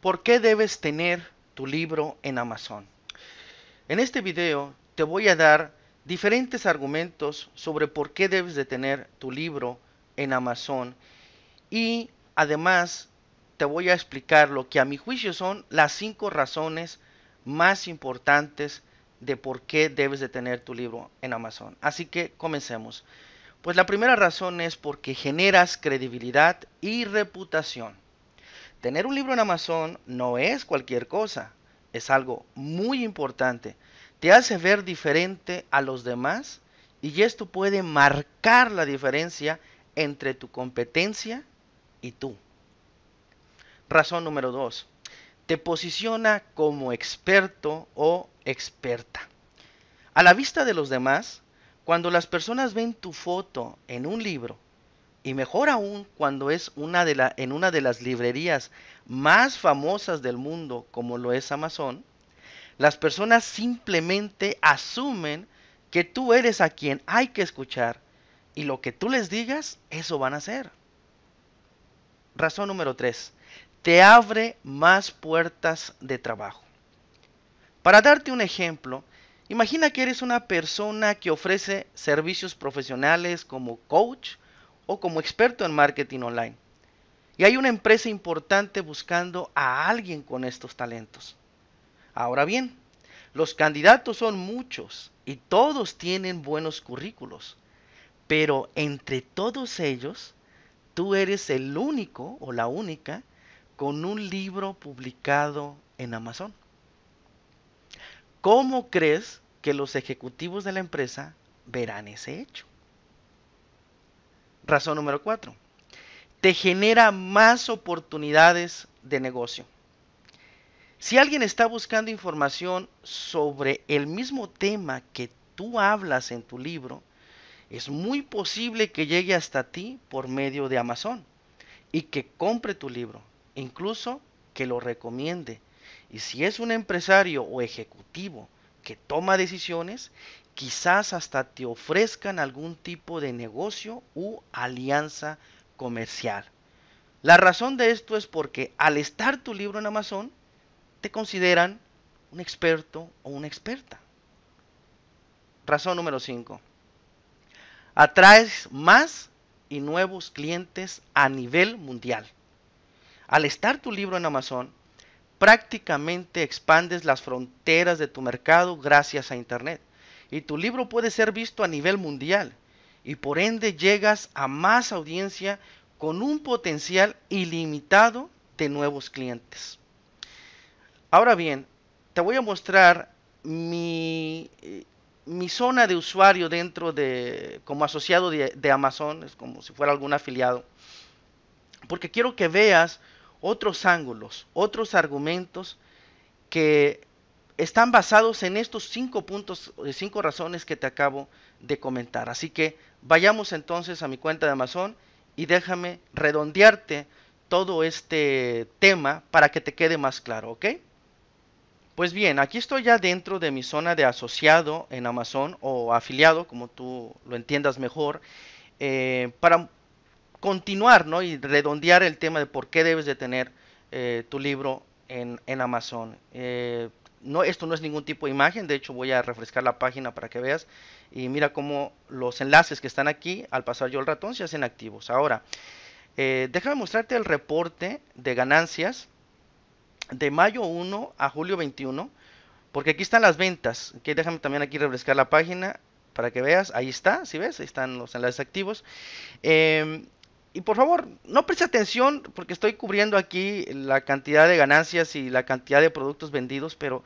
¿Por qué debes tener tu libro en Amazon? En este video te voy a dar diferentes argumentos sobre por qué debes de tener tu libro en Amazon y además te voy a explicar lo que a mi juicio son las cinco razones más importantes de por qué debes de tener tu libro en Amazon. Así que comencemos. Pues la primera razón es porque generas credibilidad y reputación. Tener un libro en Amazon no es cualquier cosa, es algo muy importante. Te hace ver diferente a los demás y esto puede marcar la diferencia entre tu competencia y tú. Razón número dos, te posiciona como experto o experta. A la vista de los demás, cuando las personas ven tu foto en un libro y mejor aún cuando es una de en una de las librerías más famosas del mundo como lo es Amazon, las personas simplemente asumen que tú eres a quien hay que escuchar y lo que tú les digas, eso van a hacer. Razón número 3. Te abre más puertas de trabajo. Para darte un ejemplo, imagina que eres una persona que ofrece servicios profesionales como coach, o como experto en marketing online. Y hay una empresa importante buscando a alguien con estos talentos. Ahora bien, los candidatos son muchos y todos tienen buenos currículos, pero entre todos ellos, tú eres el único o la única con un libro publicado en Amazon. ¿Cómo crees que los ejecutivos de la empresa verán ese hecho? Razón número cuatro, te genera más oportunidades de negocio. Si alguien está buscando información sobre el mismo tema que tú hablas en tu libro, es muy posible que llegue hasta ti por medio de Amazon y que compre tu libro, incluso que lo recomiende. Y si es un empresario o ejecutivo toma decisiones, quizás hasta te ofrezcan algún tipo de negocio u alianza comercial. La razón de esto es porque al estar tu libro en Amazon, te consideran un experto o una experta. Razón número 5. Atraes más y nuevos clientes a nivel mundial. Al estar tu libro en Amazon, prácticamente expandes las fronteras de tu mercado gracias a Internet. Y tu libro puede ser visto a nivel mundial y por ende llegas a más audiencia con un potencial ilimitado de nuevos clientes. Ahora bien, te voy a mostrar mi, zona de usuario dentro de, como asociado de, de Amazon, es como si fuera algún afiliado, porque quiero que veas otros ángulos, otros argumentos que están basados en estos cinco puntos, eh, cinco razones que te acabo de comentar. Así que vayamos entonces a mi cuenta de Amazon y déjame redondearte todo este tema para que te quede más claro, ¿ok? Pues bien, aquí estoy ya dentro de mi zona de asociado en Amazon o afiliado, como tú lo entiendas mejor. Eh, para continuar ¿no? y redondear el tema de por qué debes de tener eh, tu libro en, en Amazon. Eh, no, esto no es ningún tipo de imagen, de hecho voy a refrescar la página para que veas y mira cómo los enlaces que están aquí al pasar yo el ratón se hacen activos. Ahora, eh, déjame mostrarte el reporte de ganancias de mayo 1 a julio 21, porque aquí están las ventas, que déjame también aquí refrescar la página para que veas, ahí está, si ves, ahí están los enlaces activos. Em, y por favor, no preste atención porque estoy cubriendo aquí la cantidad de ganancias y la cantidad de productos vendidos, pero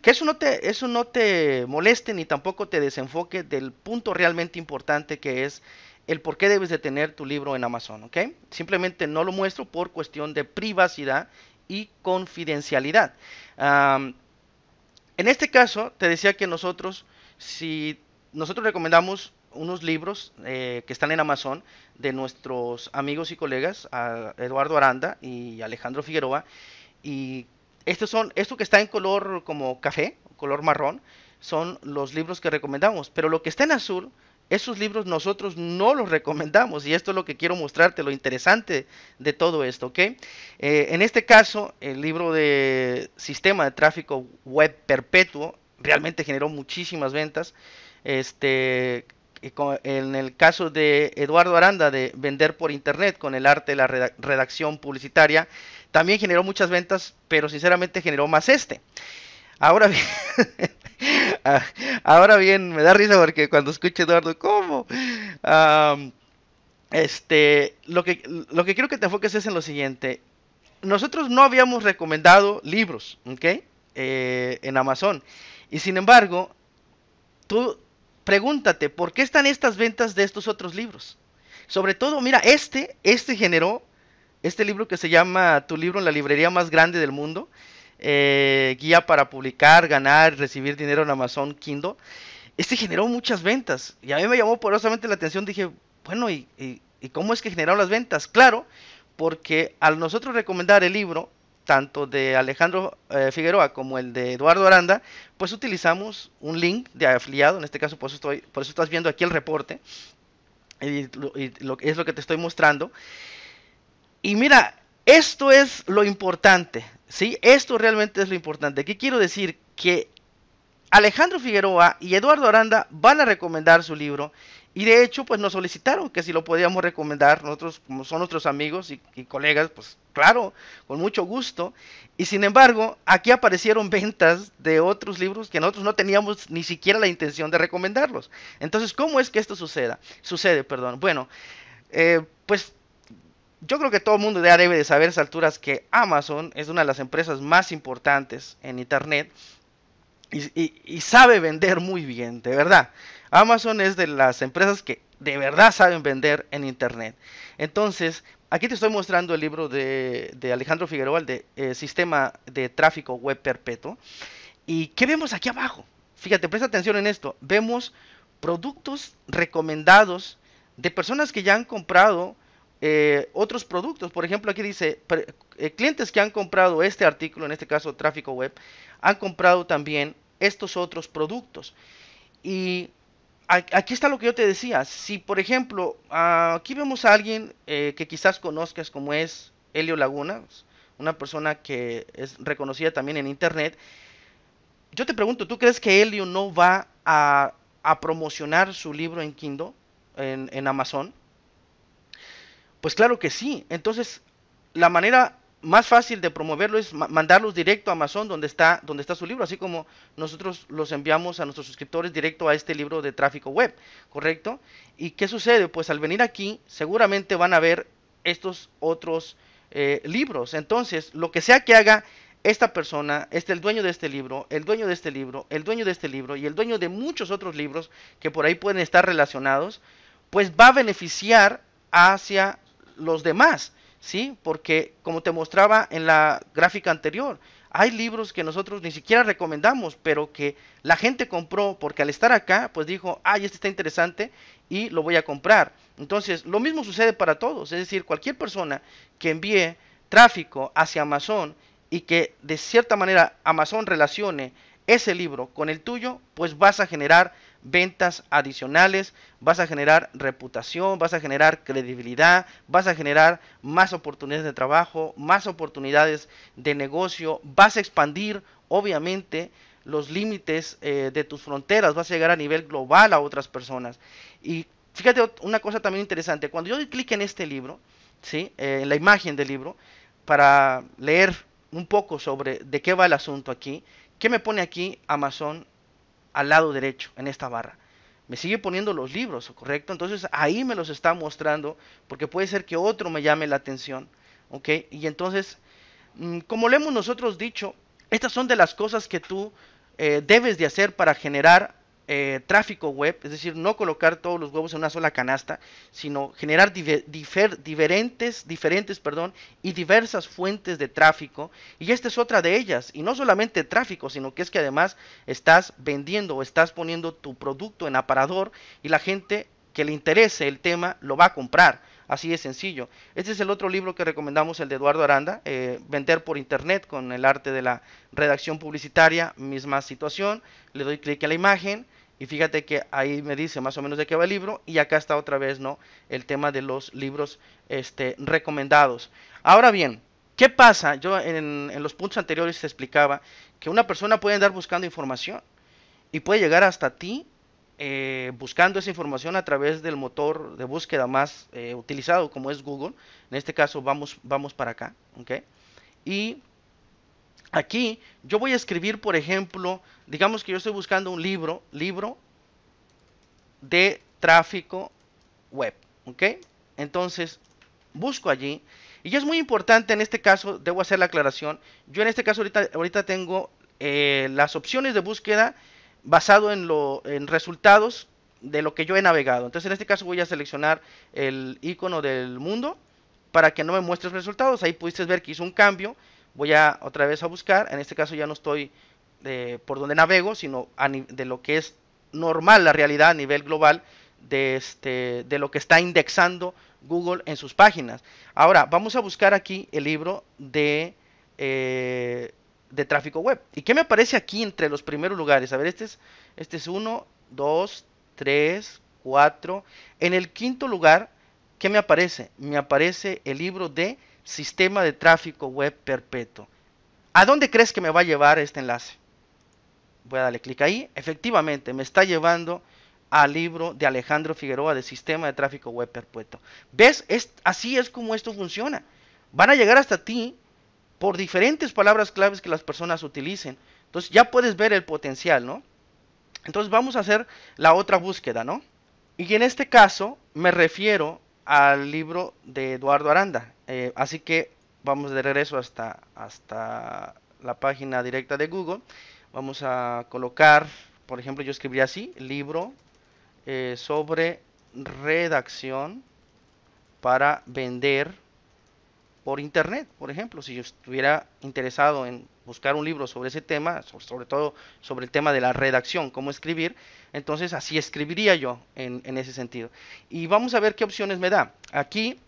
que eso no te, eso no te moleste ni tampoco te desenfoque del punto realmente importante que es el por qué debes de tener tu libro en Amazon, ¿ok? Simplemente no lo muestro por cuestión de privacidad y confidencialidad. en este caso, te decía que nosotros, si nosotros recomendamos unos libros eh, que están en Amazon de nuestros amigos y colegas, Eduardo Aranda y Alejandro Figueroa. Y estos son, esto que está en color como café, color marrón, son los libros que recomendamos. Pero lo que está en azul, esos libros nosotros no los recomendamos. Y esto es lo que quiero mostrarte, lo interesante de todo esto, ¿ok? Eh, en este caso, el libro de Sistema de Tráfico Web Perpetuo realmente generó muchísimas ventas. Este, en el caso de Eduardo Aranda de vender por internet con el arte de la redacción publicitaria, también generó muchas ventas, pero sinceramente generó más este. Ahora bien, ah, ahora bien, me da risa porque cuando escucho Eduardo, ¿cómo? este, lo que, lo que quiero que te enfoques es en lo siguiente. Nosotros no habíamos recomendado libros, ¿ok? Eh, en Amazon. Y sin embargo, tú pregúntate, ¿por qué están estas ventas de estos otros libros? Sobre todo, mira, este, este generó, este libro que se llama Tu libro en la librería más grande del mundo, eh, guía para publicar, ganar, recibir dinero en Amazon Kindle, este generó muchas ventas. Y a mí me llamó poderosamente la atención, dije, bueno, ¿y, cómo es que generó las ventas? Claro, porque al nosotros recomendar el libro, tanto de Alejandro eh, Figueroa como el de Eduardo Aranda, pues utilizamos un link de afiliado, en este caso por eso, estoy, por eso estás viendo aquí el reporte, y, es lo que te estoy mostrando. Y mira, esto es lo importante, ¿sí? Esto realmente es lo importante. ¿Qué quiero decir? Que Alejandro Figueroa y Eduardo Aranda van a recomendar su libro y de hecho, pues nos solicitaron que si lo podíamos recomendar, nosotros, como son nuestros amigos y, colegas, pues claro, con mucho gusto. Y sin embargo, aquí aparecieron ventas de otros libros que nosotros no teníamos ni siquiera la intención de recomendarlos. Entonces, ¿cómo es que esto suceda? Sucede, perdón. Bueno, eh, pues yo creo que todo el mundo ya debe de saber a esas alturas que Amazon es una de las empresas más importantes en Internet y sabe vender muy bien, de verdad. Amazon es de las empresas que de verdad saben vender en Internet. Entonces, aquí te estoy mostrando el libro de, Alejandro Figueroa, el de eh, Sistema de Tráfico Web Perpetuo. ¿Y qué vemos aquí abajo? Fíjate, presta atención en esto. Vemos productos recomendados de personas que ya han comprado eh, otros productos. Por ejemplo, aquí dice, eh, clientes que han comprado este artículo, en este caso tráfico web, han comprado también estos otros productos. Y aquí está lo que yo te decía. Si, por ejemplo, aquí vemos a alguien eh, que quizás conozcas como es Helio Laguna, una persona que es reconocida también en Internet, yo te pregunto, ¿tú crees que Helio no va a, promocionar su libro en Kindle, en Amazon? Pues claro que sí. Entonces, la manera más fácil de promoverlo es mandarlos directo a Amazon donde está, donde está su libro, así como nosotros los enviamos a nuestros suscriptores directo a este libro de tráfico web, ¿correcto? ¿Y qué sucede? Pues al venir aquí seguramente van a ver estos otros eh, libros. Entonces, lo que sea que haga esta persona, este el dueño de este libro, el dueño de este libro, el dueño de este libro y el dueño de muchos otros libros que por ahí pueden estar relacionados, pues va a beneficiar hacia los demás. ¿sí? Porque como te mostraba en la gráfica anterior, hay libros que nosotros ni siquiera recomendamos, pero que la gente compró porque al estar acá, pues dijo, ay, este está interesante y lo voy a comprar. Entonces, lo mismo sucede para todos, es decir, cualquier persona que envíe tráfico hacia Amazon y que de cierta manera Amazon relacione ese libro con el tuyo, pues vas a generar ventas adicionales, vas a generar reputación, vas a generar credibilidad, vas a generar más oportunidades de trabajo, más oportunidades de negocio, vas a expandir, obviamente, los límites eh, de tus fronteras, vas a llegar a nivel global a otras personas. Y fíjate una cosa también interesante, cuando yo doy clic en este libro, ¿sí? Eh, en la imagen del libro, para leer un poco sobre de qué va el asunto aquí, ¿qué me pone aquí Amazon al lado derecho, en esta barra. Me sigue poniendo los libros, ¿correcto? Entonces ahí me los está mostrando porque puede ser que otro me llame la atención, ¿ok? Y entonces, mm, como le hemos nosotros dicho, estas son de las cosas que tú eh, debes de hacer para generar eh, tráfico web, es decir, no colocar todos los huevos en una sola canasta, sino generar diferentes, diferentes perdón, y diversas fuentes de tráfico. Y esta es otra de ellas, y no solamente tráfico, sino que es que además estás vendiendo o estás poniendo tu producto en aparador y la gente que le interese el tema lo va a comprar. Así de sencillo. Este es el otro libro que recomendamos, el de Eduardo Aranda, eh, Vender por Internet con el arte de la redacción publicitaria, misma situación. Le doy clic a la imagen y fíjate que ahí me dice más o menos de qué va el libro y acá está otra vez no el tema de los libros este, recomendados. Ahora bien, ¿qué pasa? Yo en, en los puntos anteriores te explicaba que una persona puede andar buscando información y puede llegar hasta ti eh, buscando esa información a través del motor de búsqueda más eh, utilizado como es Google. En este caso vamos, vamos para acá. Y aquí yo voy a escribir, por ejemplo, digamos que yo estoy buscando un libro, libro de tráfico web. ¿ok? Entonces busco allí. Y es muy importante en este caso, debo hacer la aclaración, yo en este caso ahorita, tengo eh, las opciones de búsqueda basado en, lo, resultados de lo que yo he navegado. Entonces en este caso voy a seleccionar el icono del mundo para que no me muestre resultados. Ahí pudiste ver que hizo un cambio. Voy a otra vez a buscar. En este caso ya no estoy eh, por donde navego, sino de lo que es normal la realidad a nivel global de, este, de lo que está indexando Google en sus páginas. Ahora vamos a buscar aquí el libro de... Eh, de tráfico web. ¿Y qué me aparece aquí entre los primeros lugares? A ver, este es, este es 1, 2, 3, 4. En el quinto lugar, ¿qué me aparece? Me aparece el libro de Sistema de Tráfico Web Perpetuo. ¿A dónde crees que me va a llevar este enlace? Voy a darle clic ahí. Efectivamente, me está llevando al libro de Alejandro Figueroa de Sistema de Tráfico Web Perpetuo. ¿Ves? Es, así es como esto funciona. Van a llegar hasta ti por diferentes palabras claves que las personas utilicen. Entonces ya puedes ver el potencial, ¿no? Entonces vamos a hacer la otra búsqueda, ¿no? Y en este caso me refiero al libro de Eduardo Aranda. Eh, así que vamos de regreso hasta, hasta la página directa de Google. Vamos a colocar, por ejemplo, yo escribí así, libro eh, sobre redacción para vender por internet, por ejemplo, si yo estuviera interesado en buscar un libro sobre ese tema, sobre, todo sobre el tema de la redacción, cómo escribir, entonces así escribiría yo en, ese sentido. Y vamos a ver qué opciones me da. Aquí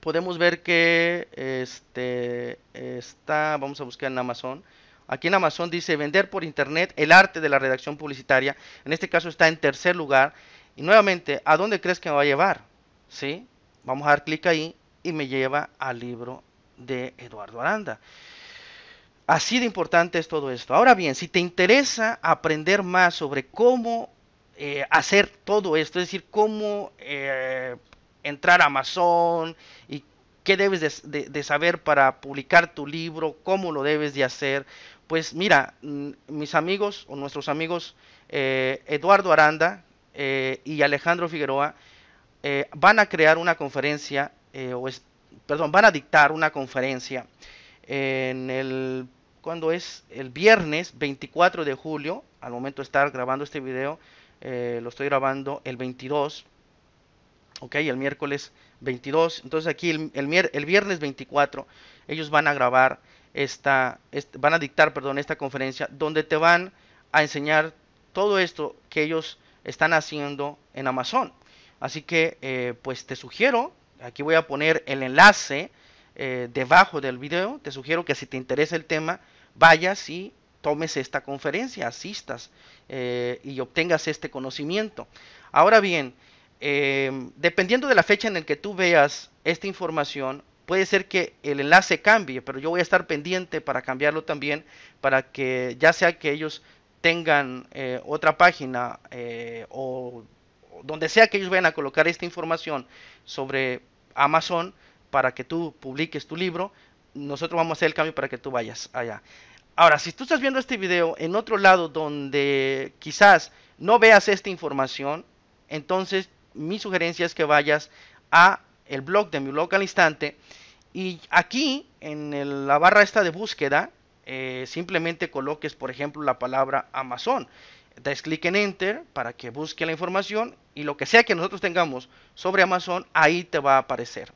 podemos ver que este, está, vamos a buscar en Amazon, Aquí en Amazon dice vender por internet el arte de la redacción publicitaria. En este caso está en tercer lugar. Y nuevamente, ¿a dónde crees que me va a llevar? ¿Sí? Vamos a dar clic ahí y me lleva al libro de Eduardo Aranda. Así de importante es todo esto. Ahora bien, si te interesa aprender más sobre cómo eh, hacer todo esto, es decir, cómo eh, entrar a Amazon y qué debes de, saber para publicar tu libro, cómo lo debes de hacer. Pues mira, mm, mis amigos o nuestros amigos eh, Eduardo Aranda y Alejandro Figueroa van a crear una conferencia eh, o es, perdón, van a dictar una conferencia en el, cuando es el viernes 24 de julio, al momento de estar grabando este video, eh, lo estoy grabando el 22, ok, el miércoles 22, entonces aquí el, el, viernes 24 ellos van a grabar esta, van a dictar, perdón, esta conferencia donde te van a enseñar todo esto que ellos están haciendo en Amazon. Así que, eh, pues te sugiero Aquí voy a poner el enlace eh, debajo del video. Te sugiero que si te interesa el tema, vayas y tomes esta conferencia, asistas eh, y obtengas este conocimiento. Ahora bien, eh, dependiendo de la fecha en la que tú veas esta información, puede ser que el enlace cambie, pero yo voy a estar pendiente para cambiarlo también, para que ya sea que ellos tengan otra página o donde sea que ellos vayan a colocar esta información sobre Amazon para que tú publiques tu libro, nosotros vamos a hacer el cambio para que tú vayas allá. Ahora, si tú estás viendo este video en otro lado donde quizás no veas esta información, entonces mi sugerencia es que vayas a el blog de mi blog al instante y aquí en la barra esta de búsqueda eh, simplemente coloques por ejemplo la palabra Amazon dais clic en Enter para que busque la información y lo que sea que nosotros tengamos sobre Amazon, ahí te va a aparecer.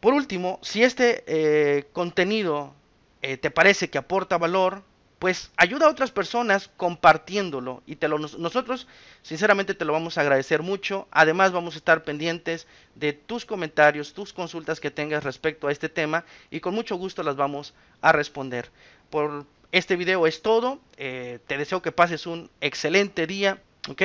Por último, si este eh, contenido eh, te parece que aporta valor, pues ayuda a otras personas compartiéndolo y te lo, nosotros sinceramente te lo vamos a agradecer mucho. Además vamos a estar pendientes de tus comentarios, tus consultas que tengas respecto a este tema y con mucho gusto las vamos a responder. Por, este video es todo. Eh, te deseo que pases un excelente día. ¿Ok?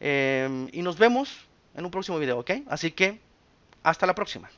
Eh, y nos vemos en un próximo video. ¿Ok? Así que hasta la próxima.